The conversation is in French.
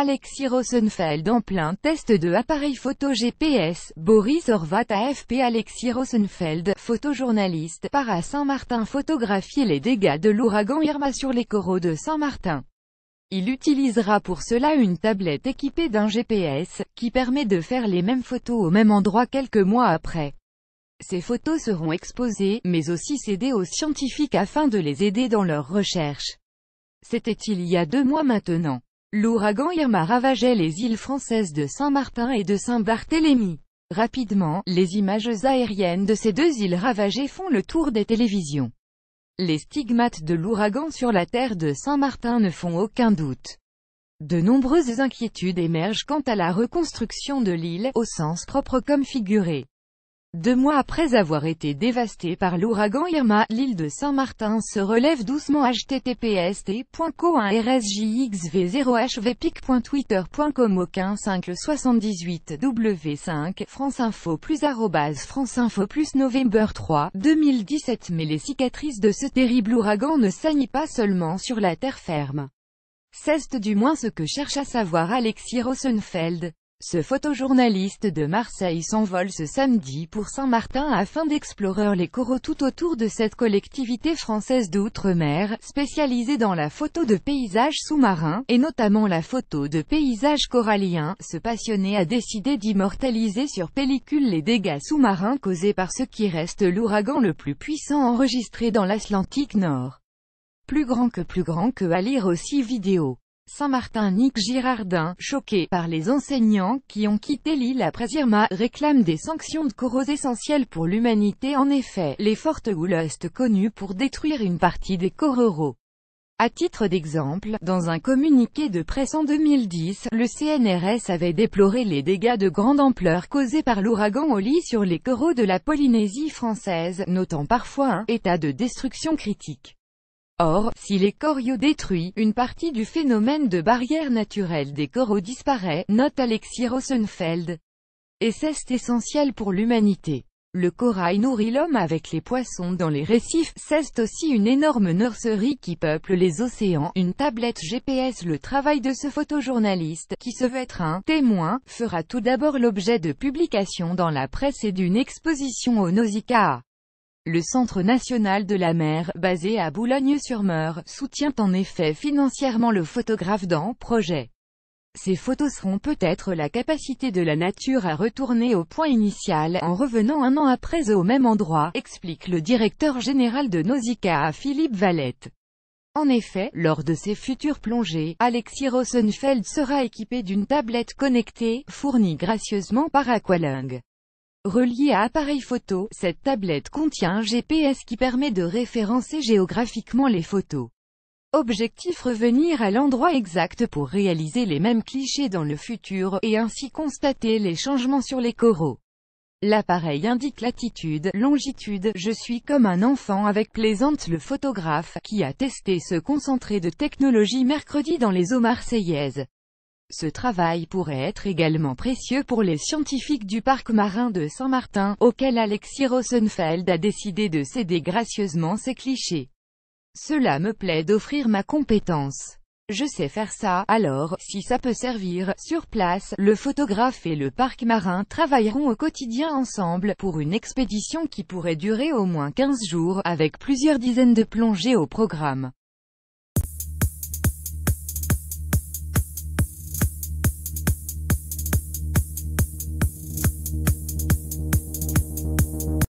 Alexis Rosenfeld en plein test de appareil photo GPS, Boris Orvat AFP Alexis Rosenfeld, photojournaliste, part à Saint-Martin photographier les dégâts de l'ouragan Irma sur les coraux de Saint-Martin. Il utilisera pour cela une tablette équipée d'un GPS, qui permet de faire les mêmes photos au même endroit quelques mois après. Ces photos seront exposées, mais aussi cédées aux scientifiques afin de les aider dans leurs recherches. C'était il y a deux mois maintenant. L'ouragan Irma ravageait les îles françaises de Saint-Martin et de Saint-Barthélemy. Rapidement, les images aériennes de ces deux îles ravagées font le tour des télévisions. Les stigmates de l'ouragan sur la terre de Saint-Martin ne font aucun doute. De nombreuses inquiétudes émergent quant à la reconstruction de l'île, au sens propre comme figuré. Deux mois après avoir été dévastée par l'ouragan Irma, l'île de Saint-Martin se relève doucement https t.co1rsjxv0hvpic.twitter.com aucun w5 France Info plus arrobase France Info plus November 3 2017 Mais les cicatrices de ce terrible ouragan ne saignent pas seulement sur la terre ferme. C'est du moins ce que cherche à savoir Alexis Rosenfeld. Ce photojournaliste de Marseille s'envole ce samedi pour Saint-Martin afin d'explorer les coraux tout autour de cette collectivité française d'outre-mer, spécialisée dans la photo de paysages sous-marins, et notamment la photo de paysages coralliens. Ce passionné a décidé d'immortaliser sur pellicule les dégâts sous-marins causés par ce qui reste l'ouragan le plus puissant enregistré dans l'Atlantique Nord. Plus grand que plus grand que à lire aussi vidéo. Saint-Martin Nick Girardin, choqué par les enseignants qui ont quitté l'île après Irma, réclame des sanctions de coraux essentielles pour l'humanité. En effet, les fortes houles connues pour détruire une partie des coraux. À titre d'exemple, dans un communiqué de presse en 2010, le CNRS avait déploré les dégâts de grande ampleur causés par l'ouragan Oli sur les coraux de la Polynésie française, notant parfois un état de destruction critique. Or, si les coraux détruisent, une partie du phénomène de barrière naturelle des coraux disparaît, note Alexis Rosenfeld. Et c'est essentiel pour l'humanité. Le corail nourrit l'homme avec les poissons dans les récifs, c'est aussi une énorme nurserie qui peuple les océans, une tablette GPS Le travail de ce photojournaliste, qui se veut être un « témoin », fera tout d'abord l'objet de publications dans la presse et d'une exposition au Nausicaa. Le Centre national de la mer, basé à Boulogne-sur-Mer, soutient en effet financièrement le photographe dans projet. Ces photos seront peut-être la capacité de la nature à retourner au point initial, en revenant un an après au même endroit, explique le directeur général de Nausicaa Philippe Valette. En effet, lors de ses futures plongées, Alexis Rosenfeld sera équipé d'une tablette connectée, fournie gracieusement par Aqualung. Relié à appareil photo, cette tablette contient un GPS qui permet de référencer géographiquement les photos. Objectif revenir à l'endroit exact pour réaliser les mêmes clichés dans le futur, et ainsi constater les changements sur les coraux. L'appareil indique latitude, longitude, je suis comme un enfant avec plaisante le photographe, qui a testé ce concentré de technologie mercredi dans les eaux marseillaises. Ce travail pourrait être également précieux pour les scientifiques du parc marin de Saint-Martin, auquel Alexis Rosenfeld a décidé de céder gracieusement ses clichés. Cela me plaît d'offrir ma compétence. Je sais faire ça, alors, si ça peut servir, sur place, le photographe et le parc marin travailleront au quotidien ensemble, pour une expédition qui pourrait durer au moins 15 jours, avec plusieurs dizaines de plongées au programme.